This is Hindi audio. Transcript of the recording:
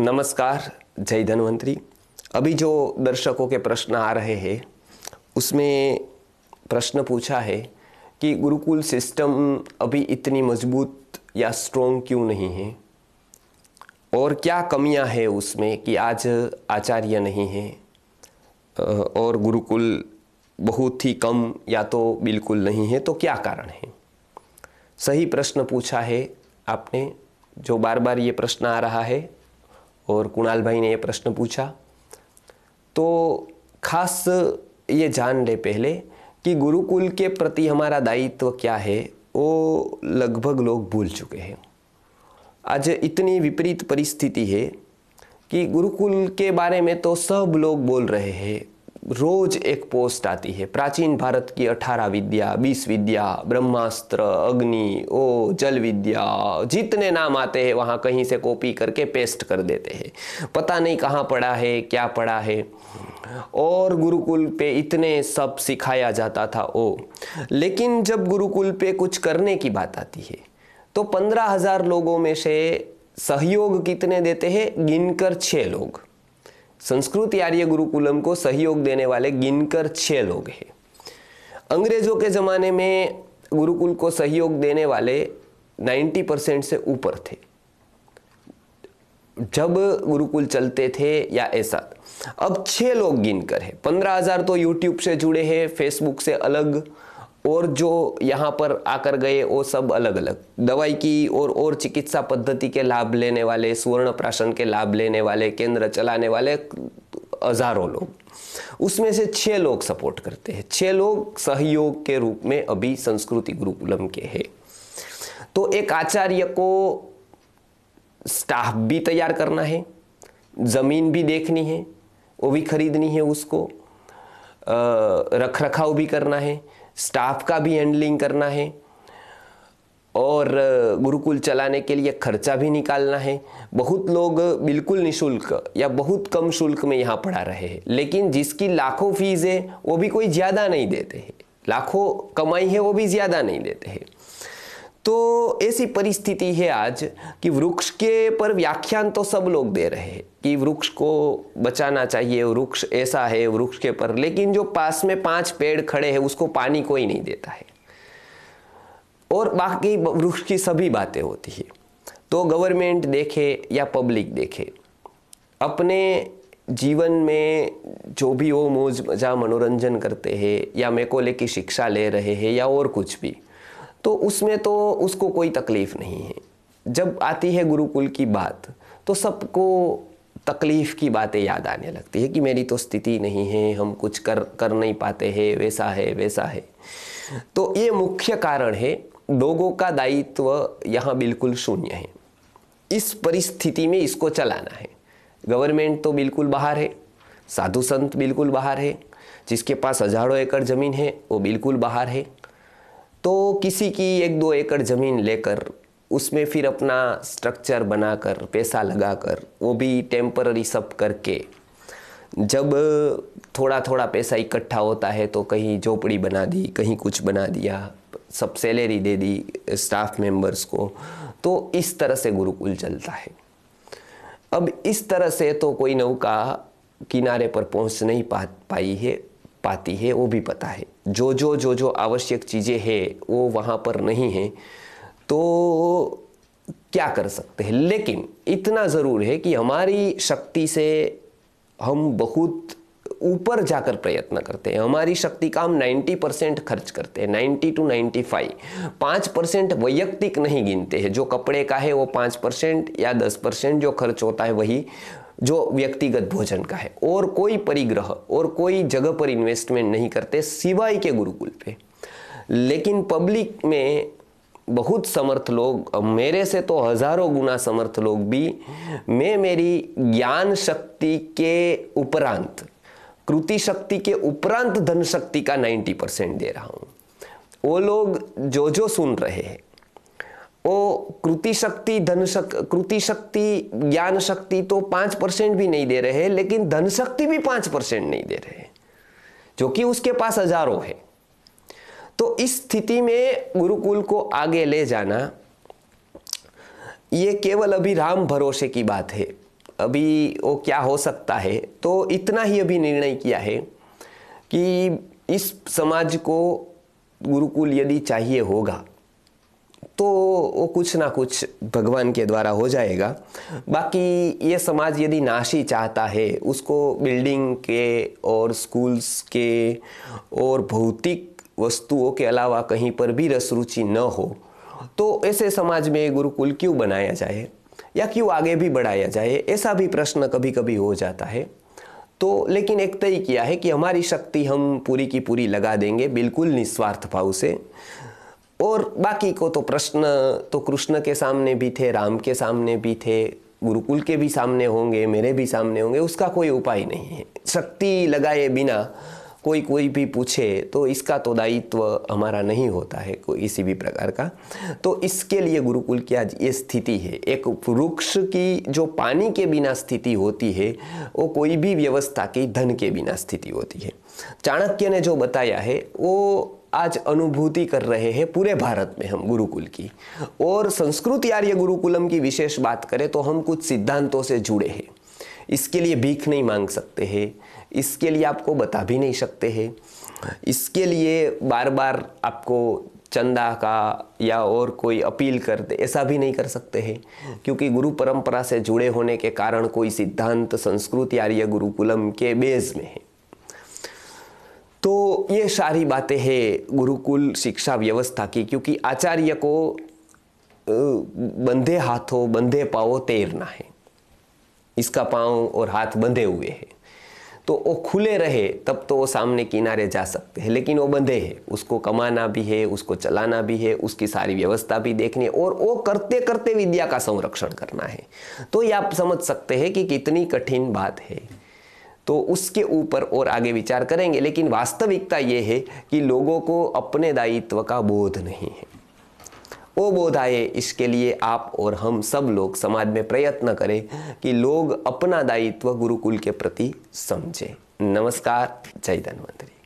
नमस्कार जय धनवंतरी अभी जो दर्शकों के प्रश्न आ रहे हैं उसमें प्रश्न पूछा है कि गुरुकुल सिस्टम अभी इतनी मजबूत या स्ट्रोंग क्यों नहीं है और क्या कमियां हैं उसमें कि आज आचार्य नहीं है और गुरुकुल बहुत ही कम या तो बिल्कुल नहीं है तो क्या कारण है सही प्रश्न पूछा है आपने जो बार बार ये प्रश्न आ रहा है और कुणाल भाई ने ये प्रश्न पूछा तो खास ये जान ले पहले कि गुरुकुल के प्रति हमारा दायित्व क्या है वो लगभग लोग भूल चुके हैं आज इतनी विपरीत परिस्थिति है कि गुरुकुल के बारे में तो सब लोग बोल रहे हैं रोज एक पोस्ट आती है प्राचीन भारत की अठारह विद्या बीस विद्या ब्रह्मास्त्र अग्नि ओ जल विद्या जितने नाम आते हैं वहाँ कहीं से कॉपी करके पेस्ट कर देते हैं पता नहीं कहाँ पढ़ा है क्या पढ़ा है और गुरुकुल पे इतने सब सिखाया जाता था ओ लेकिन जब गुरुकुल पे कुछ करने की बात आती है तो पंद्रह हजार लोगों में से सहयोग कितने देते हैं गिनकर छः लोग संस्कृत आर्य गुरुकुलम को सहयोग देने वाले गिनकर छह लोग हैं अंग्रेजों के ज़माने में गुरुकुल को सहयोग देने वाले 90 परसेंट से ऊपर थे जब गुरुकुल चलते थे या ऐसा अब छह लोग गिनकर है पंद्रह हज़ार तो यूट्यूब से जुड़े हैं फेसबुक से अलग और जो यहाँ पर आकर गए वो सब अलग अलग दवाई की और और चिकित्सा पद्धति के लाभ लेने वाले सुवर्ण प्राशन के लाभ लेने वाले केंद्र चलाने वाले हजारों लोग उसमें से छः लोग सपोर्ट करते हैं छः लोग सहयोग के रूप में अभी संस्कृति गुरुकुलम के हैं तो एक आचार्य को स्टाफ भी तैयार करना है ज़मीन भी देखनी है वो भी खरीदनी है उसको रख रखाव भी करना है स्टाफ का भी हैंडलिंग करना है और गुरुकुल चलाने के लिए खर्चा भी निकालना है बहुत लोग बिल्कुल निशुल्क या बहुत कम शुल्क में यहाँ पढ़ा रहे हैं लेकिन जिसकी लाखों फीस है वो भी कोई ज़्यादा नहीं देते हैं लाखों कमाई है वो भी ज़्यादा नहीं देते हैं तो ऐसी परिस्थिति है आज कि वृक्ष के पर व्याख्यान तो सब लोग दे रहे हैं कि वृक्ष को बचाना चाहिए वृक्ष ऐसा है वृक्ष के पर लेकिन जो पास में पांच पेड़ खड़े हैं उसको पानी कोई नहीं देता है और बाकी वृक्ष की सभी बातें होती है तो गवर्नमेंट देखे या पब्लिक देखे अपने जीवन में जो भी वो मौज मजा मनोरंजन करते हैं या मेकोले की शिक्षा ले रहे हैं या और कुछ भी तो उसमें तो उसको कोई तकलीफ़ नहीं है जब आती है गुरुकुल की बात तो सबको तकलीफ़ की बातें याद आने लगती है कि मेरी तो स्थिति नहीं है हम कुछ कर कर नहीं पाते हैं वैसा है वैसा है तो ये मुख्य कारण है लोगों का दायित्व यहाँ बिल्कुल शून्य है इस परिस्थिति में इसको चलाना है गवर्नमेंट तो बिल्कुल बाहर है साधु संत बिल्कुल बाहर है जिसके पास हजारों एकड़ ज़मीन है वो बिल्कुल बाहर है तो किसी की एक दो एकड़ ज़मीन लेकर उसमें फिर अपना स्ट्रक्चर बनाकर पैसा लगाकर वो भी टेम्पररी सब करके जब थोड़ा थोड़ा पैसा इकट्ठा होता है तो कहीं झोपड़ी बना दी कहीं कुछ बना दिया सब सैलरी दे दी स्टाफ मेंबर्स को तो इस तरह से गुरुकुल चलता है अब इस तरह से तो कोई नौका किनारे पर पहुंच नहीं पा पाई है पाती है वो भी पता है जो जो जो जो आवश्यक चीज़ें हैं वो वहाँ पर नहीं हैं तो क्या कर सकते हैं लेकिन इतना ज़रूर है कि हमारी शक्ति से हम बहुत ऊपर जाकर प्रयत्न करते हैं हमारी शक्ति का हम 90 परसेंट खर्च करते हैं 90 टू 95 फाइव पाँच परसेंट वैयक्तिक नहीं गिनते हैं जो कपड़े का है वो पाँच परसेंट या दस परसेंट जो खर्च होता है वही जो व्यक्तिगत भोजन का है और कोई परिग्रह और कोई जगह पर इन्वेस्टमेंट नहीं करते सिवाय के गुरुकुल पे लेकिन पब्लिक में बहुत समर्थ लोग मेरे से तो हजारों गुना समर्थ लोग भी मैं मेरी ज्ञान शक्ति के उपरांत कृति शक्ति के उपरांत धन शक्ति का 90 परसेंट दे रहा हूँ वो लोग जो जो सुन रहे हैं वो कृति शक्ति धन शक्ति कृति शक्ति ज्ञान शक्ति तो पाँच परसेंट भी नहीं दे रहे लेकिन धन शक्ति भी पाँच परसेंट नहीं दे रहे जो कि उसके पास हजारों है तो इस स्थिति में गुरुकुल को आगे ले जाना ये केवल अभी राम भरोसे की बात है अभी वो क्या हो सकता है तो इतना ही अभी निर्णय किया है कि इस समाज को गुरुकुल यदि चाहिए होगा तो वो कुछ ना कुछ भगवान के द्वारा हो जाएगा बाकी ये समाज यदि नाशी चाहता है उसको बिल्डिंग के और स्कूल्स के और भौतिक वस्तुओं के अलावा कहीं पर भी रस रुचि न हो तो ऐसे समाज में गुरुकुल क्यों बनाया जाए या क्यों आगे भी बढ़ाया जाए ऐसा भी प्रश्न कभी कभी हो जाता है तो लेकिन एक तय किया है कि हमारी शक्ति हम पूरी की पूरी लगा देंगे बिल्कुल निस्वार्थ भाव से और बाकी को तो प्रश्न तो कृष्ण के सामने भी थे राम के सामने भी थे गुरुकुल के भी सामने होंगे मेरे भी सामने होंगे उसका कोई उपाय नहीं है शक्ति लगाए बिना कोई कोई भी पूछे तो इसका तो दायित्व हमारा नहीं होता है कोई किसी भी प्रकार का तो इसके लिए गुरुकुल की आज ये स्थिति है एक वृक्ष की जो पानी के बिना स्थिति होती है वो कोई भी व्यवस्था की धन के बिना स्थिति होती है चाणक्य ने जो बताया है वो आज अनुभूति कर रहे हैं पूरे भारत में हम गुरुकुल की और संस्कृत आर्य गुरुकुलम की विशेष बात करें तो हम कुछ सिद्धांतों से जुड़े हैं इसके लिए भीख नहीं मांग सकते हैं इसके लिए आपको बता भी नहीं सकते हैं इसके लिए बार बार आपको चंदा का या और कोई अपील कर दे ऐसा भी नहीं कर सकते हैं क्योंकि गुरु परंपरा से जुड़े होने के कारण कोई सिद्धांत संस्कृत आर्य गुरुकुलम के बेस में है तो ये सारी बातें हैं गुरुकुल शिक्षा व्यवस्था की क्योंकि आचार्य को बंधे हाथों बंधे पाओ तैरना है इसका पाँव और हाथ बंधे हुए हैं तो वो खुले रहे तब तो वो सामने किनारे जा सकते हैं लेकिन वो बंधे हैं उसको कमाना भी है उसको चलाना भी है उसकी सारी व्यवस्था भी देखनी है और वो करते करते विद्या का संरक्षण करना है तो ये आप समझ सकते हैं कि कितनी कठिन बात है तो उसके ऊपर और आगे विचार करेंगे लेकिन वास्तविकता ये है कि लोगों को अपने दायित्व का बोध नहीं है वो बोध आए इसके लिए आप और हम सब लोग समाज में प्रयत्न करें कि लोग अपना दायित्व गुरुकुल के प्रति समझें नमस्कार जय धन्वंतरी